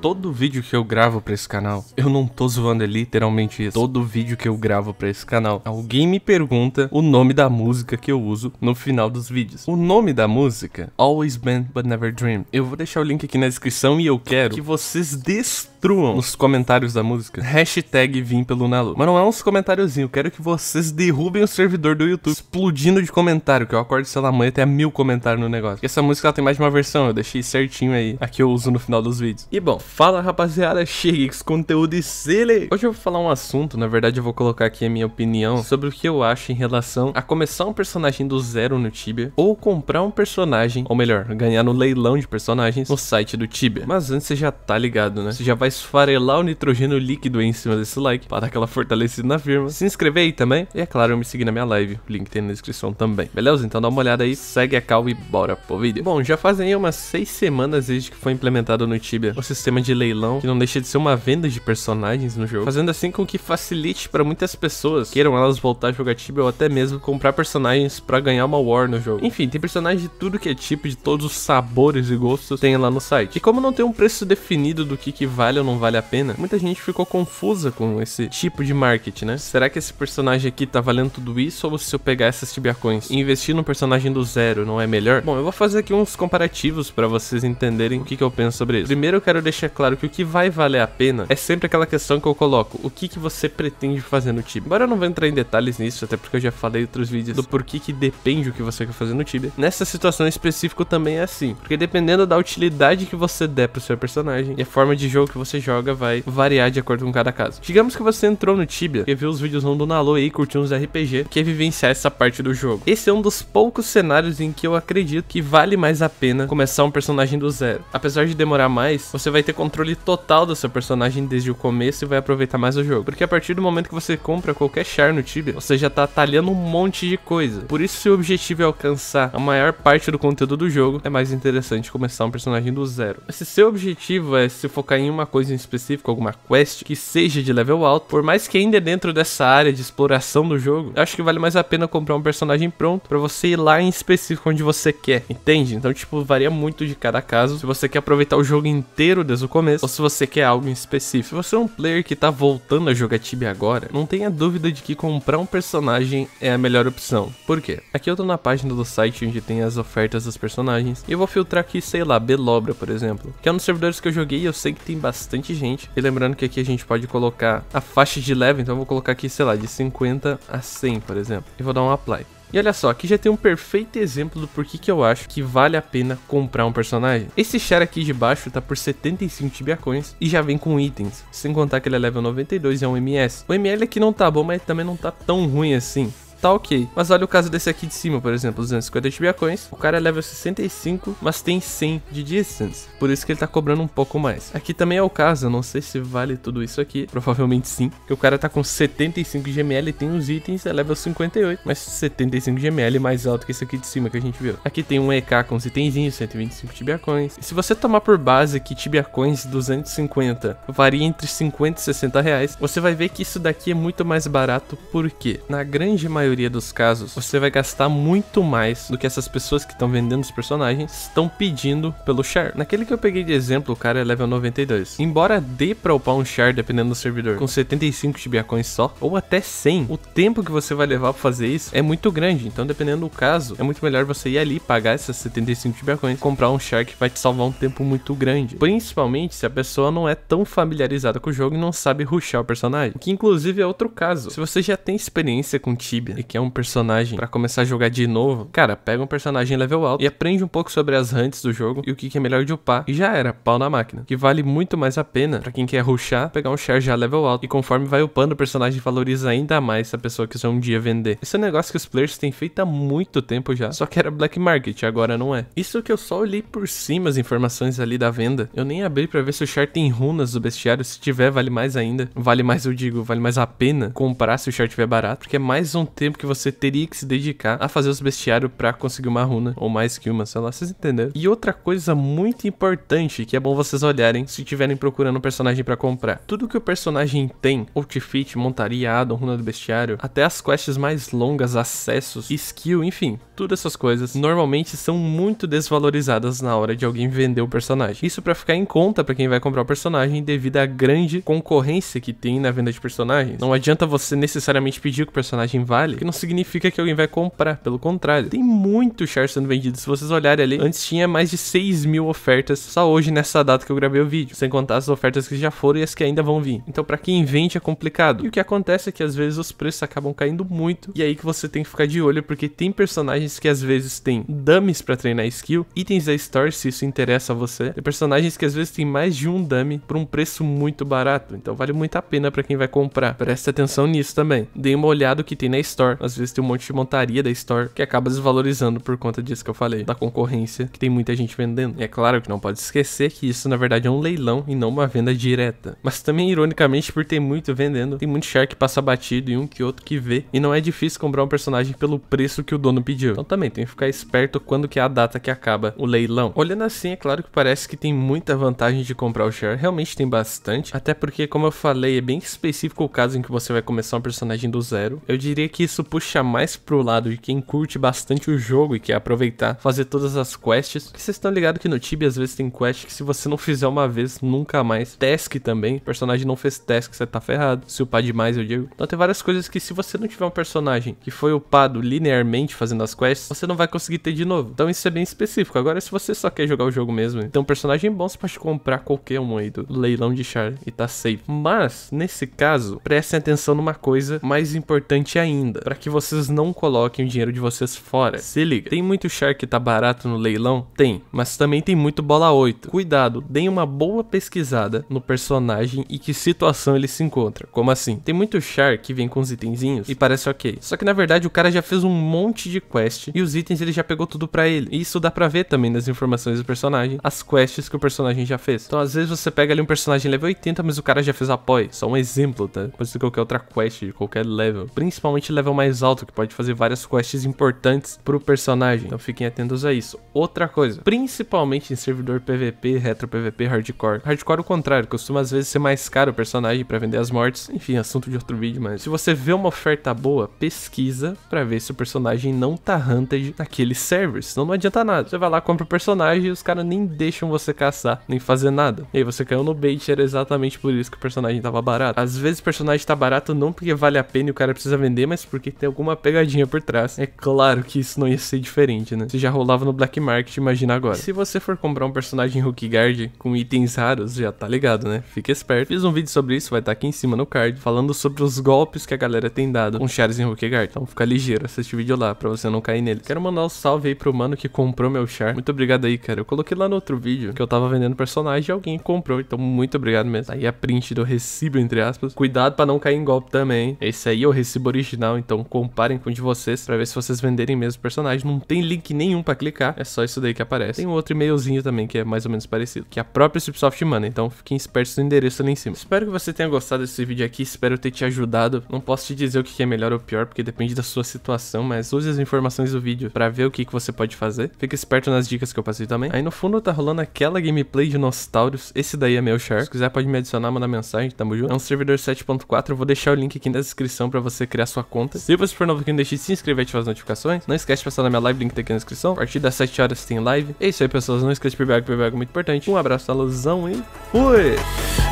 Todo vídeo que eu gravo pra esse canal, eu não tô zoando, é literalmente isso. Todo vídeo que eu gravo pra esse canal, alguém me pergunta o nome da música que eu uso no final dos vídeos. O nome da música, Always Been But Never Dream. Eu vou deixar o link aqui na descrição e eu quero que vocês destruam destruam nos comentários da música. Hashtag vim pelo Nalu. Mas não é uns comentáriozinho. Quero que vocês derrubem o servidor do YouTube explodindo de comentário. Que eu acordo, sei lá, amanhã até mil comentários no negócio. Porque essa música ela tem mais de uma versão. Eu deixei certinho aí. Aqui eu uso no final dos vídeos. E bom, fala rapaziada. chega com conteúdo e sele. Hoje eu vou falar um assunto. Na verdade, eu vou colocar aqui a minha opinião sobre o que eu acho em relação a começar um personagem do zero no Tibia ou comprar um personagem, ou melhor, ganhar no leilão de personagens no site do Tibia. Mas antes você já tá ligado, né? Você já vai esfarelar o nitrogênio líquido em cima desse like para dar aquela fortalecida na firma. Se inscrever aí também e, é claro, me seguir na minha live. O link tem na descrição também. Beleza? Então dá uma olhada aí, segue a calma e bora pro vídeo. Bom, já fazem umas 6 semanas desde que foi implementado no Tibia o sistema de leilão, que não deixa de ser uma venda de personagens no jogo, fazendo assim com que facilite para muitas pessoas queiram elas voltar a jogar Tibia ou até mesmo comprar personagens para ganhar uma war no jogo. Enfim, tem personagens de tudo que é tipo, de todos os sabores e gostos tem lá no site. E como não tem um preço definido do que, que vale ou não vale a pena, muita gente ficou confusa com esse tipo de marketing, né? Será que esse personagem aqui tá valendo tudo isso? Ou se eu pegar essas tibia coins e investir num personagem do zero, não é melhor? Bom, eu vou fazer aqui uns comparativos para vocês entenderem o que, que eu penso sobre isso. Primeiro eu quero deixar claro que o que vai valer a pena é sempre aquela questão que eu coloco, o que, que você pretende fazer no Tibia. Agora eu não vou entrar em detalhes nisso, até porque eu já falei em outros vídeos do porquê que depende o que você quer fazer no Tibia. Nessa situação específica também é assim, porque dependendo da utilidade que você der pro seu personagem e a forma de jogo que você você joga vai variar de acordo com cada caso. Digamos que você entrou no Tibia e viu os vídeos do Nalo aí, curtiu uns RPG, quer vivenciar essa parte do jogo. Esse é um dos poucos cenários em que eu acredito que vale mais a pena começar um personagem do zero. Apesar de demorar mais, você vai ter controle total do seu personagem desde o começo e vai aproveitar mais o jogo. Porque a partir do momento que você compra qualquer char no Tibia, você já tá talhando um monte de coisa. Por isso, se o objetivo é alcançar a maior parte do conteúdo do jogo, é mais interessante começar um personagem do zero. Se seu objetivo é se focar em uma coisa coisa em específico, alguma quest que seja de level alto, por mais que ainda dentro dessa área de exploração do jogo, acho que vale mais a pena comprar um personagem pronto para você ir lá em específico onde você quer, entende? Então, tipo, varia muito de cada caso. Se você quer aproveitar o jogo inteiro desde o começo, ou se você quer algo em específico. Se você é um player que tá voltando a jogar Tibia agora, não tenha dúvida de que comprar um personagem é a melhor opção. Por quê? Aqui eu tô na página do site onde tem as ofertas dos personagens, e eu vou filtrar aqui, sei lá, Belobra, por exemplo, que é um dos servidores que eu joguei e eu sei que tem bastante bastante gente. E lembrando que aqui a gente pode colocar a faixa de level, então eu vou colocar aqui, sei lá, de 50 a 100, por exemplo. E vou dar um apply. E olha só, aqui já tem um perfeito exemplo do porquê que eu acho que vale a pena comprar um personagem. Esse Char aqui de baixo tá por 75 Tibia Coins e já vem com itens, sem contar que ele é level 92 e é um MS. O ML aqui é não tá bom, mas também não tá tão ruim assim tá ok. Mas olha o caso desse aqui de cima, por exemplo, 250 coins. O cara é level 65, mas tem 100 de distance. Por isso que ele tá cobrando um pouco mais. Aqui também é o caso, eu não sei se vale tudo isso aqui. Provavelmente sim. Que o cara tá com 75 GML, e tem os itens, é level 58, mas 75 GML é mais alto que esse aqui de cima que a gente viu. Aqui tem um EK com os itenzinhos, 125 coins. E se você tomar por base que coins 250 varia entre 50 e 60 reais, você vai ver que isso daqui é muito mais barato, porque na grande maioria maioria dos casos, você vai gastar muito mais do que essas pessoas que estão vendendo os personagens estão pedindo pelo share. Naquele que eu peguei de exemplo, o cara é level 92. Embora dê pra upar um share dependendo do servidor, com 75 tibiacoins só, ou até 100, o tempo que você vai levar pra fazer isso é muito grande. Então, dependendo do caso, é muito melhor você ir ali, pagar essas 75 tibiacoins, comprar um share que vai te salvar um tempo muito grande. Principalmente se a pessoa não é tão familiarizada com o jogo e não sabe rushar o personagem. Que inclusive é outro caso. Se você já tem experiência com Tibia que é um personagem para começar a jogar de novo, cara, pega um personagem level alto e aprende um pouco sobre as hunts do jogo e o que, que é melhor de upar. E já era, pau na máquina. Que vale muito mais a pena para quem quer ruxar, pegar um char já level alto. E conforme vai upando, o personagem valoriza ainda mais a pessoa que quiser um dia vender. Esse é um negócio que os players têm feito há muito tempo já. Só que era black market, agora não é. Isso que eu só olhei por cima as informações ali da venda. Eu nem abri para ver se o char tem runas do bestiário. Se tiver, vale mais ainda. Vale mais, eu digo, vale mais a pena comprar se o char tiver barato. Porque é mais um tema tempo que você teria que se dedicar a fazer os bestiários para conseguir uma runa ou mais que uma, sei lá, vocês entenderam? E outra coisa muito importante que é bom vocês olharem se estiverem procurando um personagem para comprar. Tudo que o personagem tem, outfit, montaria, addon, runa do bestiário, até as quests mais longas, acessos, skill, enfim, todas essas coisas normalmente são muito desvalorizadas na hora de alguém vender o personagem. Isso para ficar em conta para quem vai comprar o personagem devido à grande concorrência que tem na venda de personagens. Não adianta você necessariamente pedir que o personagem vale que não significa que alguém vai comprar, pelo contrário. Tem muito char sendo vendido, se vocês olharem ali, antes tinha mais de 6 mil ofertas só hoje nessa data que eu gravei o vídeo, sem contar as ofertas que já foram e as que ainda vão vir. Então para quem vende é complicado. E o que acontece é que às vezes os preços acabam caindo muito, e aí que você tem que ficar de olho, porque tem personagens que às vezes tem dummies para treinar skill, itens da store se isso interessa a você, tem personagens que às vezes tem mais de um dummy por um preço muito barato, então vale muito a pena para quem vai comprar. Preste atenção nisso também. Dê uma olhada o que tem na store Store, às vezes tem um monte de montaria da Store que acaba desvalorizando por conta disso que eu falei, da concorrência, que tem muita gente vendendo. E é claro que não pode esquecer que isso na verdade é um leilão e não uma venda direta. Mas também, ironicamente, por ter muito vendendo, tem muito share que passa batido e um que outro que vê, e não é difícil comprar um personagem pelo preço que o dono pediu. Então também tem que ficar esperto quando que é a data que acaba o leilão. Olhando assim, é claro que parece que tem muita vantagem de comprar o share, realmente tem bastante, até porque, como eu falei, é bem específico o caso em que você vai começar um personagem do zero. Eu diria que isso isso puxa mais pro lado de quem curte bastante o jogo e quer aproveitar, fazer todas as quests. Porque vocês estão ligados que no Tibia às vezes tem quest que se você não fizer uma vez, nunca mais. Task também. O personagem não fez task, você tá ferrado. Se upar demais, eu digo. Então tem várias coisas que se você não tiver um personagem que foi upado linearmente fazendo as quests, você não vai conseguir ter de novo. Então isso é bem específico. Agora, se você só quer jogar o jogo mesmo, então um personagem bom, você pode comprar qualquer um aí do leilão de char e tá safe. Mas, nesse caso, prestem atenção numa coisa mais importante ainda moeda, para que vocês não coloquem o dinheiro de vocês fora. Se liga, tem muito char que tá barato no leilão? Tem, mas também tem muito bola 8. Cuidado, deem uma boa pesquisada no personagem e que situação ele se encontra. Como assim? Tem muito char que vem com os itenzinhos e parece ok. Só que na verdade o cara já fez um monte de quest e os itens ele já pegou tudo para ele. E isso dá pra ver também nas informações do personagem, as quests que o personagem já fez. Então às vezes você pega ali um personagem level 80, mas o cara já fez apoio. Só um exemplo, tá? Pode ser qualquer outra quest de qualquer level. Principalmente level nível mais alto, que pode fazer várias quests importantes pro personagem. Então fiquem atentos a isso. Outra coisa, principalmente em servidor PVP, retro PVP, hardcore. Hardcore o contrário, costuma às vezes ser mais caro o personagem para vender as mortes. Enfim, assunto de outro vídeo, mas se você vê uma oferta boa, pesquisa para ver se o personagem não tá hunted naquele server, senão não adianta nada. Você vai lá, compra o personagem e os caras nem deixam você caçar, nem fazer nada. E aí você caiu no bait, era exatamente por isso que o personagem tava barato. Às vezes o personagem tá barato não porque vale a pena e o cara precisa vender, mas porque porque tem alguma pegadinha por trás. É claro que isso não ia ser diferente, né? Se já rolava no Black Market, imagina agora. se você for comprar um personagem Rookie Guard com itens raros, já tá ligado, né? Fica esperto. Fiz um vídeo sobre isso, vai estar tá aqui em cima no card, falando sobre os golpes que a galera tem dado com chars em Rookie Guard. Então fica ligeiro, assiste o vídeo lá pra você não cair nele. Quero mandar um salve aí pro mano que comprou meu char. Muito obrigado aí, cara. Eu coloquei lá no outro vídeo que eu tava vendendo personagem e alguém comprou, então muito obrigado mesmo. Tá aí a print do recibo, entre aspas. Cuidado pra não cair em golpe também. Esse aí é o recibo original, então então comparem com o de vocês para ver se vocês venderem mesmo o personagem. Não tem link nenhum para clicar, é só isso daí que aparece. Tem um outro e-mailzinho também que é mais ou menos parecido, que é a própria Ubisoft manda. Então fiquem espertos no endereço ali em cima. Espero que você tenha gostado desse vídeo aqui, espero ter te ajudado. Não posso te dizer o que é melhor ou pior, porque depende da sua situação, mas use as informações do vídeo para ver o que, que você pode fazer. Fica esperto nas dicas que eu passei também. Aí no fundo tá rolando aquela gameplay de Nostauros. Esse daí é meu share. Se quiser pode me adicionar, mandar mensagem, tamo junto. É um servidor 7.4, eu vou deixar o link aqui na descrição para você criar sua conta. Se você for novo aqui, não deixe de se inscrever e ativar as notificações. Não esquece de passar na minha live, link tá aqui na descrição. A partir das 7 horas tem live. É isso aí, pessoas. Não esqueça de beber água, beber água é muito importante. Um abraço, alusão e fui!